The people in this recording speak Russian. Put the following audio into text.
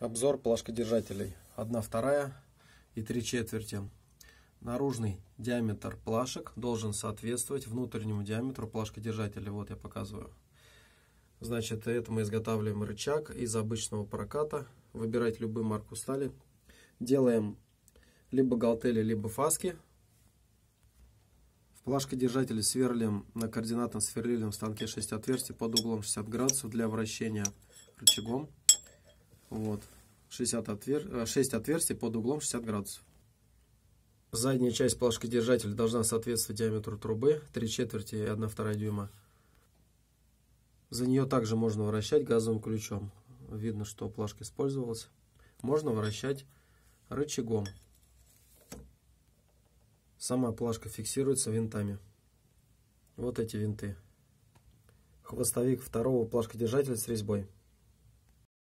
Обзор плашкодержателей. 1 вторая и 3 четверти. Наружный диаметр плашек должен соответствовать внутреннему диаметру плашкодержателя. Вот я показываю. Значит, это мы изготавливаем рычаг из обычного проката. Выбирать любую марку стали. Делаем либо галтели, либо фаски. В плашкодержателе сверлим на координатном сверлильном станке 6 отверстий под углом 60 градусов для вращения рычагом. Вот. 60 отвер... 6 э, отверстий под углом 60 градусов. Задняя часть плашкодержателя должна соответствовать диаметру трубы 3 четверти и 1 вторая дюйма. За нее также можно вращать газовым ключом. Видно, что плашка использовалась. Можно вращать рычагом. Сама плашка фиксируется винтами. Вот эти винты. Хвостовик второго плашкодержателя с резьбой.